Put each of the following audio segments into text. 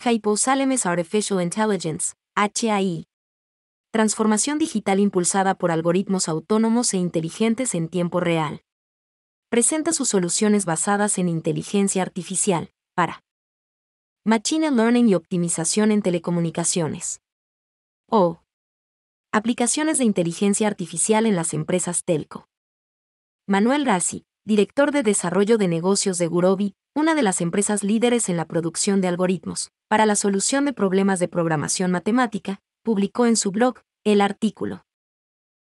Hyposalemes Artificial Intelligence, HAI. Transformación digital impulsada por algoritmos autónomos e inteligentes en tiempo real. Presenta sus soluciones basadas en inteligencia artificial, para Machine Learning y optimización en telecomunicaciones. O. Aplicaciones de inteligencia artificial en las empresas telco. Manuel Rassi, director de desarrollo de negocios de Gurobi, una de las empresas líderes en la producción de algoritmos, para la solución de problemas de programación matemática, publicó en su blog el artículo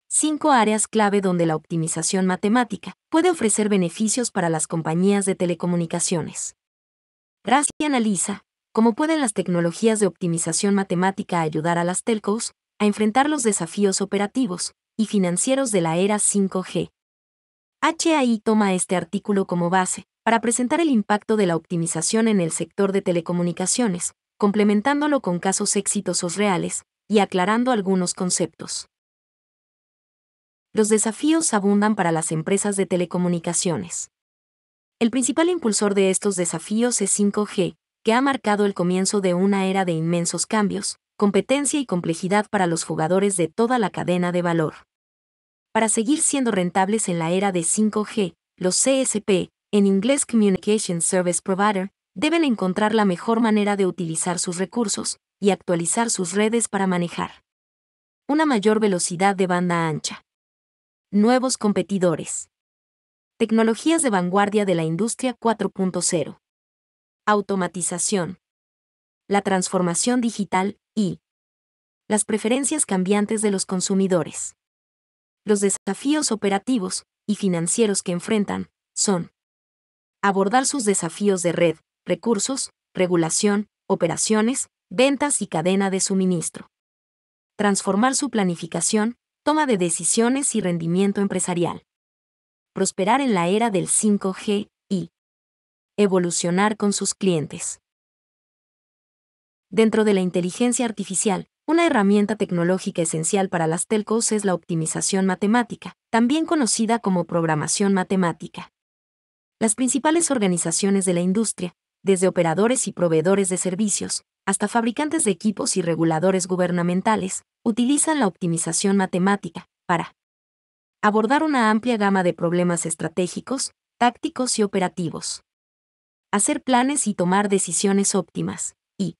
Cinco áreas clave donde la optimización matemática puede ofrecer beneficios para las compañías de telecomunicaciones. y analiza cómo pueden las tecnologías de optimización matemática ayudar a las telcos a enfrentar los desafíos operativos y financieros de la era 5G. HAI toma este artículo como base para presentar el impacto de la optimización en el sector de telecomunicaciones, complementándolo con casos exitosos reales y aclarando algunos conceptos. Los desafíos abundan para las empresas de telecomunicaciones. El principal impulsor de estos desafíos es 5G, que ha marcado el comienzo de una era de inmensos cambios, competencia y complejidad para los jugadores de toda la cadena de valor. Para seguir siendo rentables en la era de 5G, los CSP en inglés Communication Service Provider, deben encontrar la mejor manera de utilizar sus recursos y actualizar sus redes para manejar una mayor velocidad de banda ancha. Nuevos competidores. Tecnologías de vanguardia de la industria 4.0. Automatización. La transformación digital y las preferencias cambiantes de los consumidores. Los desafíos operativos y financieros que enfrentan son abordar sus desafíos de red, recursos, regulación, operaciones, ventas y cadena de suministro. Transformar su planificación, toma de decisiones y rendimiento empresarial. Prosperar en la era del 5G y evolucionar con sus clientes. Dentro de la inteligencia artificial, una herramienta tecnológica esencial para las telcos es la optimización matemática, también conocida como programación matemática. Las principales organizaciones de la industria, desde operadores y proveedores de servicios, hasta fabricantes de equipos y reguladores gubernamentales, utilizan la optimización matemática para abordar una amplia gama de problemas estratégicos, tácticos y operativos, hacer planes y tomar decisiones óptimas, y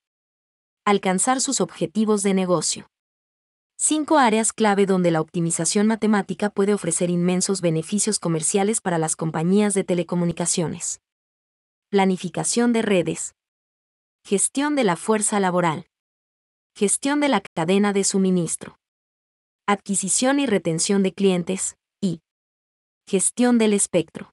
alcanzar sus objetivos de negocio. Cinco áreas clave donde la optimización matemática puede ofrecer inmensos beneficios comerciales para las compañías de telecomunicaciones. Planificación de redes. Gestión de la fuerza laboral. Gestión de la cadena de suministro. Adquisición y retención de clientes. Y. Gestión del espectro.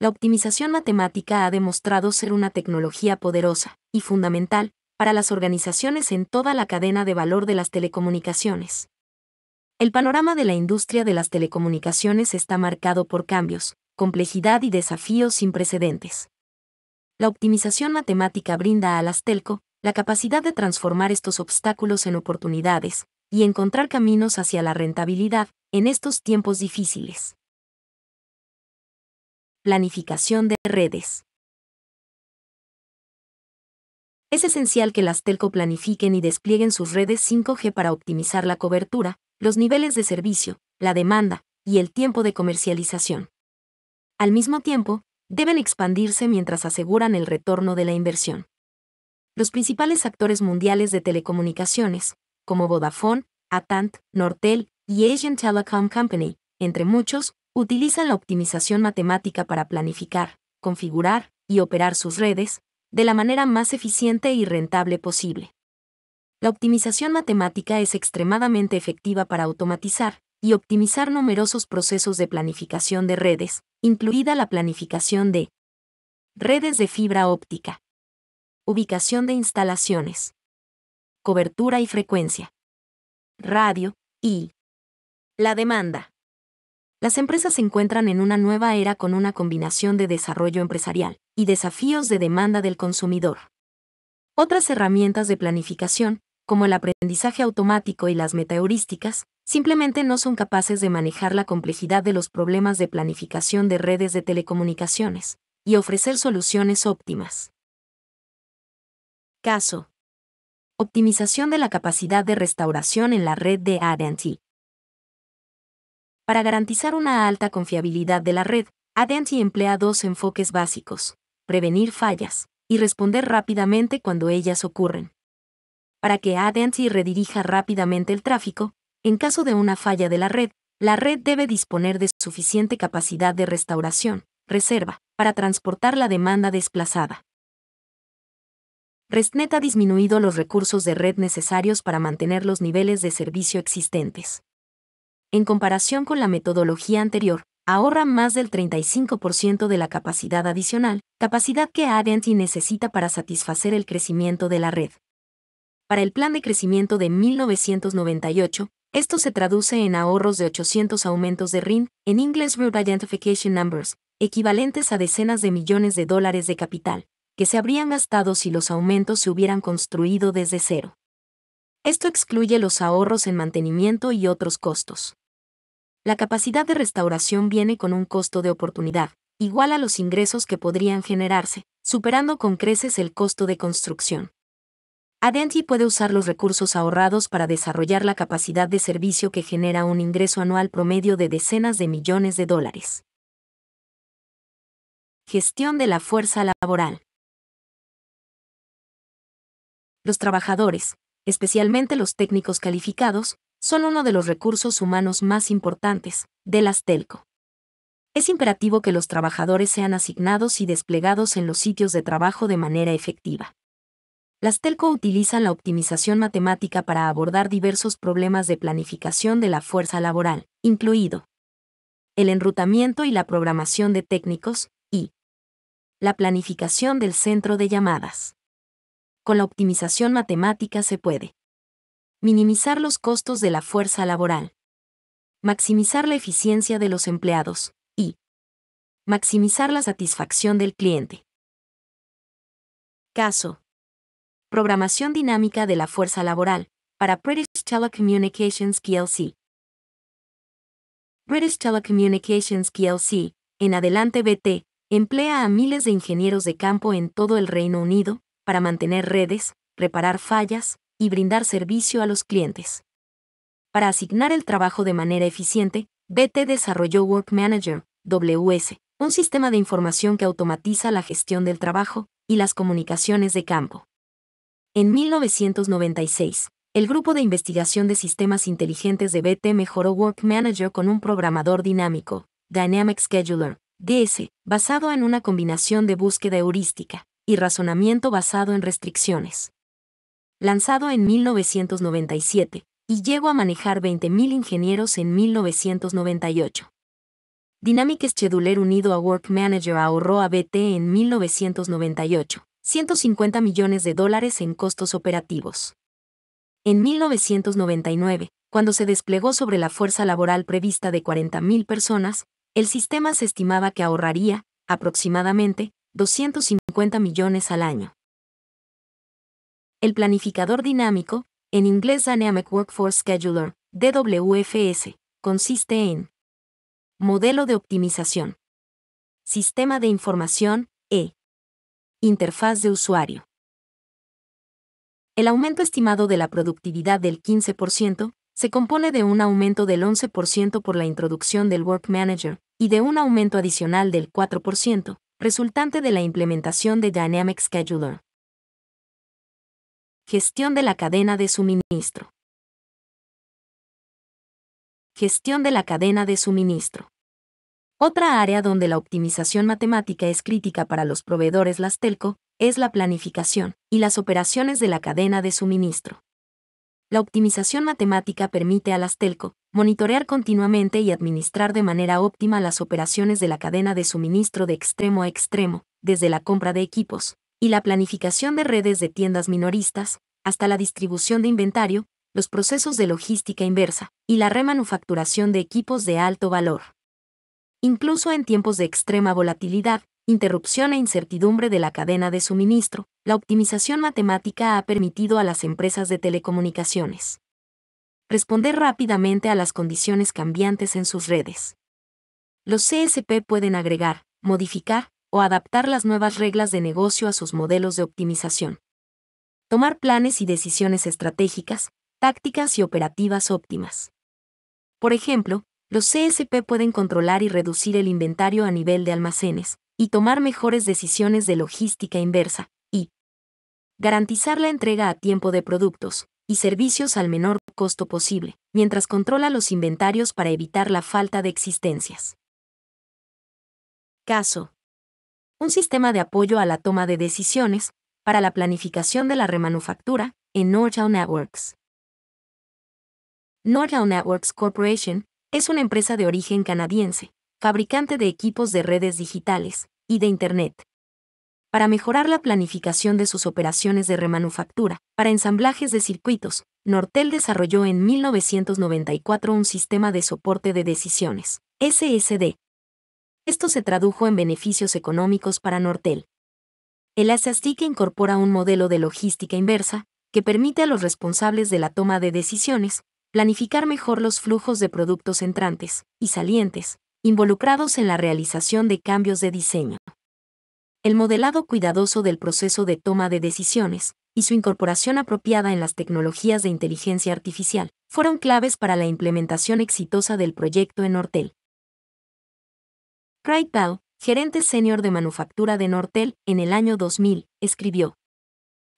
La optimización matemática ha demostrado ser una tecnología poderosa y fundamental para las organizaciones en toda la cadena de valor de las telecomunicaciones. El panorama de la industria de las telecomunicaciones está marcado por cambios, complejidad y desafíos sin precedentes. La optimización matemática brinda a las telco la capacidad de transformar estos obstáculos en oportunidades y encontrar caminos hacia la rentabilidad en estos tiempos difíciles. Planificación de redes. Es esencial que las telco planifiquen y desplieguen sus redes 5G para optimizar la cobertura, los niveles de servicio, la demanda y el tiempo de comercialización. Al mismo tiempo, deben expandirse mientras aseguran el retorno de la inversión. Los principales actores mundiales de telecomunicaciones, como Vodafone, Atant, Nortel y Asian Telecom Company, entre muchos, utilizan la optimización matemática para planificar, configurar y operar sus redes, de la manera más eficiente y rentable posible. La optimización matemática es extremadamente efectiva para automatizar y optimizar numerosos procesos de planificación de redes, incluida la planificación de redes de fibra óptica, ubicación de instalaciones, cobertura y frecuencia, radio y la demanda. Las empresas se encuentran en una nueva era con una combinación de desarrollo empresarial y desafíos de demanda del consumidor. Otras herramientas de planificación, como el aprendizaje automático y las metaheurísticas, simplemente no son capaces de manejar la complejidad de los problemas de planificación de redes de telecomunicaciones y ofrecer soluciones óptimas. Caso. Optimización de la capacidad de restauración en la red de AT&T. Para garantizar una alta confiabilidad de la red, ADNC emplea dos enfoques básicos, prevenir fallas y responder rápidamente cuando ellas ocurren. Para que ADNC redirija rápidamente el tráfico, en caso de una falla de la red, la red debe disponer de suficiente capacidad de restauración, reserva, para transportar la demanda desplazada. Restnet ha disminuido los recursos de red necesarios para mantener los niveles de servicio existentes en comparación con la metodología anterior, ahorra más del 35% de la capacidad adicional, capacidad que ADT necesita para satisfacer el crecimiento de la red. Para el plan de crecimiento de 1998, esto se traduce en ahorros de 800 aumentos de RIN, en English Identification Numbers, equivalentes a decenas de millones de dólares de capital, que se habrían gastado si los aumentos se hubieran construido desde cero. Esto excluye los ahorros en mantenimiento y otros costos. La capacidad de restauración viene con un costo de oportunidad, igual a los ingresos que podrían generarse, superando con creces el costo de construcción. Adenti puede usar los recursos ahorrados para desarrollar la capacidad de servicio que genera un ingreso anual promedio de decenas de millones de dólares. Gestión de la fuerza laboral. Los trabajadores, especialmente los técnicos calificados, son uno de los recursos humanos más importantes de las telco. Es imperativo que los trabajadores sean asignados y desplegados en los sitios de trabajo de manera efectiva. Las telco utilizan la optimización matemática para abordar diversos problemas de planificación de la fuerza laboral, incluido el enrutamiento y la programación de técnicos, y la planificación del centro de llamadas. Con la optimización matemática se puede minimizar los costos de la fuerza laboral, maximizar la eficiencia de los empleados y maximizar la satisfacción del cliente. Caso. Programación dinámica de la fuerza laboral para British Telecommunications PLC. British Telecommunications PLC, en adelante BT, emplea a miles de ingenieros de campo en todo el Reino Unido para mantener redes, reparar fallas, y brindar servicio a los clientes. Para asignar el trabajo de manera eficiente, BT desarrolló Work Manager, WS, un sistema de información que automatiza la gestión del trabajo y las comunicaciones de campo. En 1996, el grupo de investigación de sistemas inteligentes de BT mejoró Work Manager con un programador dinámico, Dynamic Scheduler, DS, basado en una combinación de búsqueda heurística y razonamiento basado en restricciones lanzado en 1997, y llegó a manejar 20.000 ingenieros en 1998. Dynamic Scheduler unido a Work Manager ahorró a BT en 1998 150 millones de dólares en costos operativos. En 1999, cuando se desplegó sobre la fuerza laboral prevista de 40.000 personas, el sistema se estimaba que ahorraría, aproximadamente, 250 millones al año el planificador dinámico, en inglés Dynamic Workforce Scheduler, DWFS, consiste en Modelo de optimización. Sistema de información, E. Interfaz de usuario. El aumento estimado de la productividad del 15% se compone de un aumento del 11% por la introducción del Work Manager y de un aumento adicional del 4%, resultante de la implementación de Dynamic Scheduler, Gestión de la cadena de suministro. Gestión de la cadena de suministro. Otra área donde la optimización matemática es crítica para los proveedores Lastelco es la planificación y las operaciones de la cadena de suministro. La optimización matemática permite a Lastelco monitorear continuamente y administrar de manera óptima las operaciones de la cadena de suministro de extremo a extremo, desde la compra de equipos, y la planificación de redes de tiendas minoristas, hasta la distribución de inventario, los procesos de logística inversa y la remanufacturación de equipos de alto valor. Incluso en tiempos de extrema volatilidad, interrupción e incertidumbre de la cadena de suministro, la optimización matemática ha permitido a las empresas de telecomunicaciones responder rápidamente a las condiciones cambiantes en sus redes. Los CSP pueden agregar, modificar o adaptar las nuevas reglas de negocio a sus modelos de optimización. Tomar planes y decisiones estratégicas, tácticas y operativas óptimas. Por ejemplo, los CSP pueden controlar y reducir el inventario a nivel de almacenes, y tomar mejores decisiones de logística inversa, y garantizar la entrega a tiempo de productos y servicios al menor costo posible, mientras controla los inventarios para evitar la falta de existencias. Caso un sistema de apoyo a la toma de decisiones para la planificación de la remanufactura en Nortel Networks. Nortel Networks Corporation es una empresa de origen canadiense, fabricante de equipos de redes digitales y de Internet. Para mejorar la planificación de sus operaciones de remanufactura para ensamblajes de circuitos, Nortel desarrolló en 1994 un sistema de soporte de decisiones, SSD, esto se tradujo en beneficios económicos para Nortel. El Asastica incorpora un modelo de logística inversa, que permite a los responsables de la toma de decisiones planificar mejor los flujos de productos entrantes y salientes, involucrados en la realización de cambios de diseño. El modelado cuidadoso del proceso de toma de decisiones y su incorporación apropiada en las tecnologías de inteligencia artificial fueron claves para la implementación exitosa del proyecto en Nortel. Craig Bell, gerente senior de manufactura de Nortel, en el año 2000, escribió.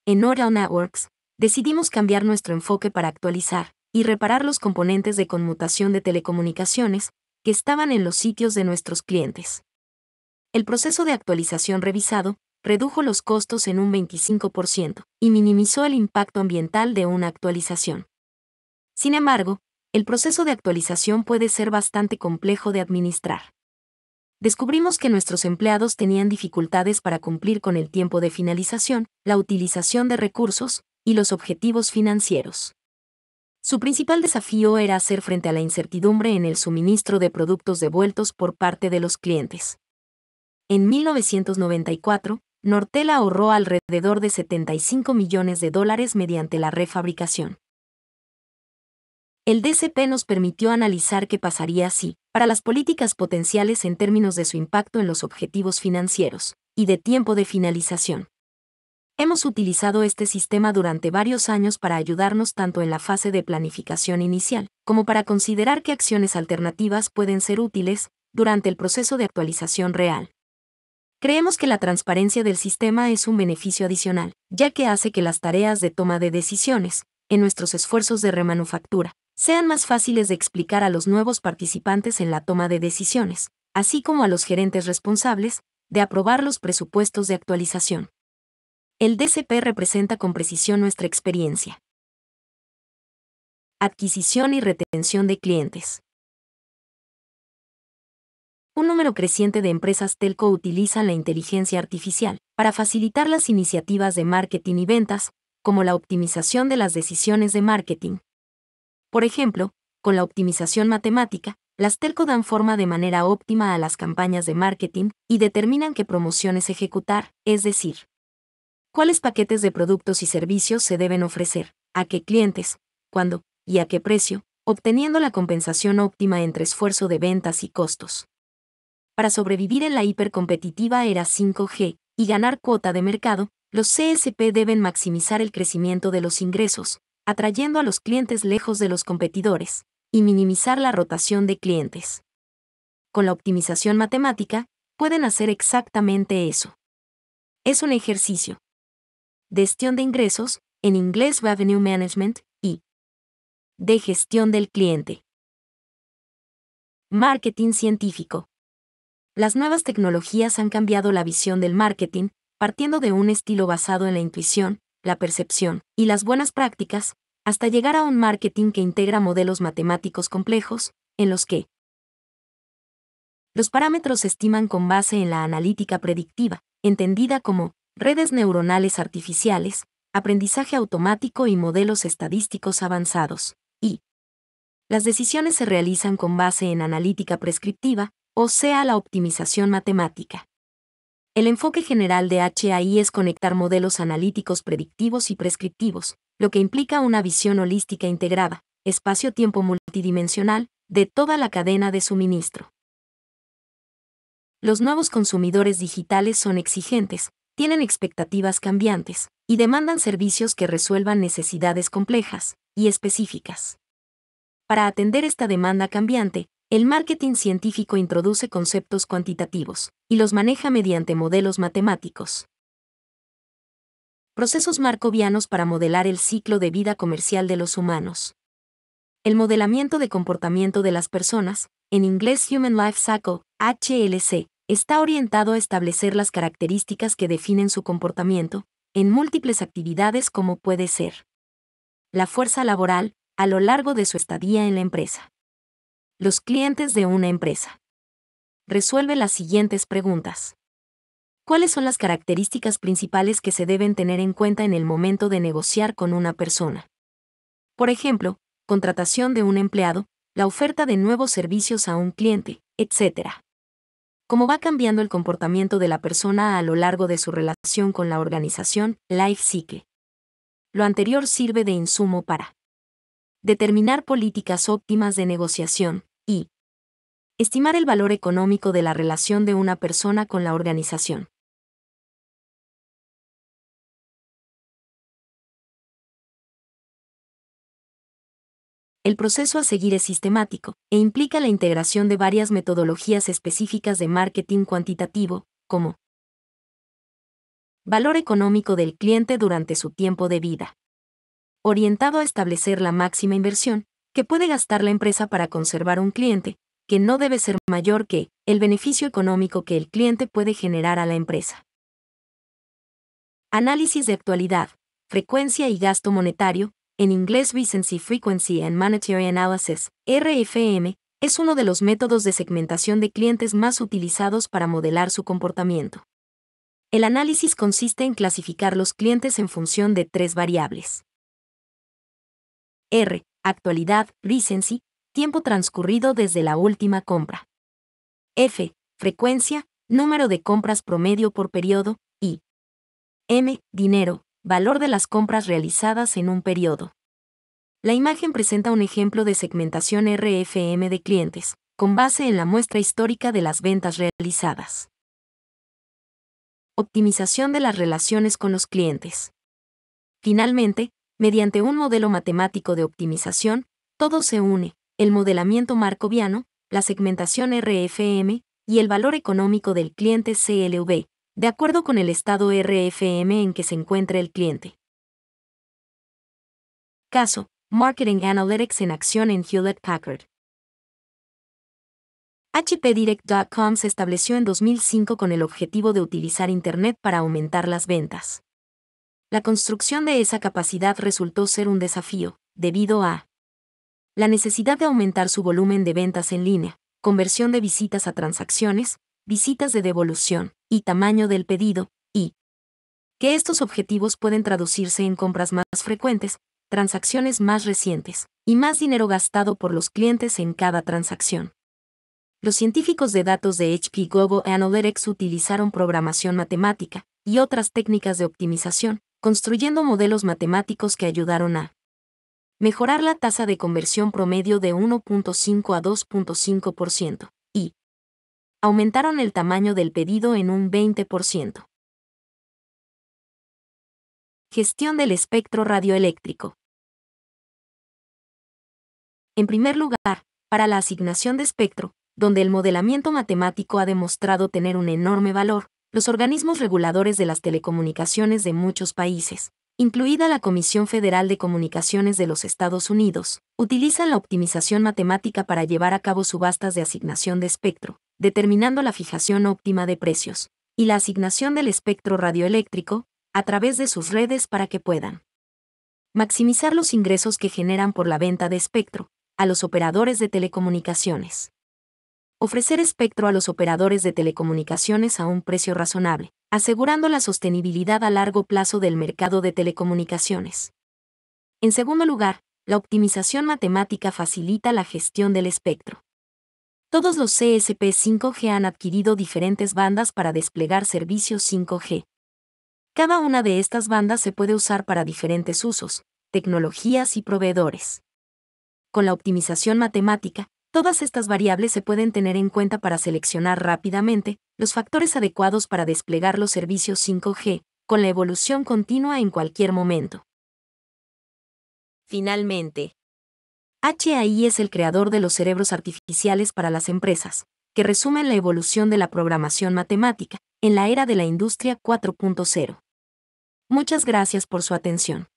En Nortel Networks, decidimos cambiar nuestro enfoque para actualizar y reparar los componentes de conmutación de telecomunicaciones que estaban en los sitios de nuestros clientes. El proceso de actualización revisado redujo los costos en un 25% y minimizó el impacto ambiental de una actualización. Sin embargo, el proceso de actualización puede ser bastante complejo de administrar descubrimos que nuestros empleados tenían dificultades para cumplir con el tiempo de finalización, la utilización de recursos y los objetivos financieros. Su principal desafío era hacer frente a la incertidumbre en el suministro de productos devueltos por parte de los clientes. En 1994, Nortel ahorró alrededor de 75 millones de dólares mediante la refabricación. El DCP nos permitió analizar qué pasaría si, para las políticas potenciales en términos de su impacto en los objetivos financieros y de tiempo de finalización. Hemos utilizado este sistema durante varios años para ayudarnos tanto en la fase de planificación inicial, como para considerar qué acciones alternativas pueden ser útiles durante el proceso de actualización real. Creemos que la transparencia del sistema es un beneficio adicional, ya que hace que las tareas de toma de decisiones, en nuestros esfuerzos de remanufactura, sean más fáciles de explicar a los nuevos participantes en la toma de decisiones, así como a los gerentes responsables, de aprobar los presupuestos de actualización. El DCP representa con precisión nuestra experiencia. Adquisición y retención de clientes. Un número creciente de empresas telco utilizan la inteligencia artificial para facilitar las iniciativas de marketing y ventas, como la optimización de las decisiones de marketing, por ejemplo, con la optimización matemática, las telco dan forma de manera óptima a las campañas de marketing y determinan qué promociones ejecutar, es decir, cuáles paquetes de productos y servicios se deben ofrecer, a qué clientes, cuándo y a qué precio, obteniendo la compensación óptima entre esfuerzo de ventas y costos. Para sobrevivir en la hipercompetitiva era 5G y ganar cuota de mercado, los CSP deben maximizar el crecimiento de los ingresos, atrayendo a los clientes lejos de los competidores, y minimizar la rotación de clientes. Con la optimización matemática, pueden hacer exactamente eso. Es un ejercicio. De Gestión de ingresos, en inglés Revenue Management, y de gestión del cliente. Marketing científico. Las nuevas tecnologías han cambiado la visión del marketing, partiendo de un estilo basado en la intuición, la percepción y las buenas prácticas, hasta llegar a un marketing que integra modelos matemáticos complejos, en los que los parámetros se estiman con base en la analítica predictiva, entendida como redes neuronales artificiales, aprendizaje automático y modelos estadísticos avanzados, y las decisiones se realizan con base en analítica prescriptiva, o sea, la optimización matemática. El enfoque general de HAI es conectar modelos analíticos predictivos y prescriptivos, lo que implica una visión holística integrada, espacio-tiempo multidimensional, de toda la cadena de suministro. Los nuevos consumidores digitales son exigentes, tienen expectativas cambiantes, y demandan servicios que resuelvan necesidades complejas y específicas. Para atender esta demanda cambiante, el marketing científico introduce conceptos cuantitativos y los maneja mediante modelos matemáticos. Procesos marcovianos para modelar el ciclo de vida comercial de los humanos. El modelamiento de comportamiento de las personas, en inglés Human Life Cycle, HLC, está orientado a establecer las características que definen su comportamiento, en múltiples actividades como puede ser la fuerza laboral, a lo largo de su estadía en la empresa los clientes de una empresa. Resuelve las siguientes preguntas. ¿Cuáles son las características principales que se deben tener en cuenta en el momento de negociar con una persona? Por ejemplo, contratación de un empleado, la oferta de nuevos servicios a un cliente, etc. Cómo va cambiando el comportamiento de la persona a lo largo de su relación con la organización, Life Cycle. Lo anterior sirve de insumo para determinar políticas óptimas de negociación, Estimar el valor económico de la relación de una persona con la organización. El proceso a seguir es sistemático e implica la integración de varias metodologías específicas de marketing cuantitativo, como valor económico del cliente durante su tiempo de vida, orientado a establecer la máxima inversión que puede gastar la empresa para conservar un cliente, que no debe ser mayor que el beneficio económico que el cliente puede generar a la empresa. Análisis de actualidad, frecuencia y gasto monetario, en inglés Recency Frequency and Monetary Analysis, RFM, es uno de los métodos de segmentación de clientes más utilizados para modelar su comportamiento. El análisis consiste en clasificar los clientes en función de tres variables. R. Actualidad, recency, tiempo transcurrido desde la última compra. F. Frecuencia, número de compras promedio por periodo, y M. Dinero, valor de las compras realizadas en un periodo. La imagen presenta un ejemplo de segmentación RFM de clientes, con base en la muestra histórica de las ventas realizadas. Optimización de las relaciones con los clientes. Finalmente, mediante un modelo matemático de optimización, todo se une, el modelamiento marcoviano, la segmentación RFM y el valor económico del cliente CLV, de acuerdo con el estado RFM en que se encuentra el cliente. Caso, Marketing Analytics en acción en Hewlett Packard. HPdirect.com se estableció en 2005 con el objetivo de utilizar Internet para aumentar las ventas. La construcción de esa capacidad resultó ser un desafío, debido a la necesidad de aumentar su volumen de ventas en línea, conversión de visitas a transacciones, visitas de devolución y tamaño del pedido, y que estos objetivos pueden traducirse en compras más frecuentes, transacciones más recientes y más dinero gastado por los clientes en cada transacción. Los científicos de datos de HP Global Analytics utilizaron programación matemática y otras técnicas de optimización, construyendo modelos matemáticos que ayudaron a mejorar la tasa de conversión promedio de 1.5 a 2.5% y aumentaron el tamaño del pedido en un 20%. Gestión del espectro radioeléctrico. En primer lugar, para la asignación de espectro, donde el modelamiento matemático ha demostrado tener un enorme valor, los organismos reguladores de las telecomunicaciones de muchos países incluida la Comisión Federal de Comunicaciones de los Estados Unidos, utilizan la optimización matemática para llevar a cabo subastas de asignación de espectro, determinando la fijación óptima de precios, y la asignación del espectro radioeléctrico, a través de sus redes para que puedan maximizar los ingresos que generan por la venta de espectro, a los operadores de telecomunicaciones ofrecer espectro a los operadores de telecomunicaciones a un precio razonable, asegurando la sostenibilidad a largo plazo del mercado de telecomunicaciones. En segundo lugar, la optimización matemática facilita la gestión del espectro. Todos los CSP 5G han adquirido diferentes bandas para desplegar servicios 5G. Cada una de estas bandas se puede usar para diferentes usos, tecnologías y proveedores. Con la optimización matemática, Todas estas variables se pueden tener en cuenta para seleccionar rápidamente los factores adecuados para desplegar los servicios 5G, con la evolución continua en cualquier momento. Finalmente, HAI es el creador de los cerebros artificiales para las empresas, que resumen la evolución de la programación matemática en la era de la industria 4.0. Muchas gracias por su atención.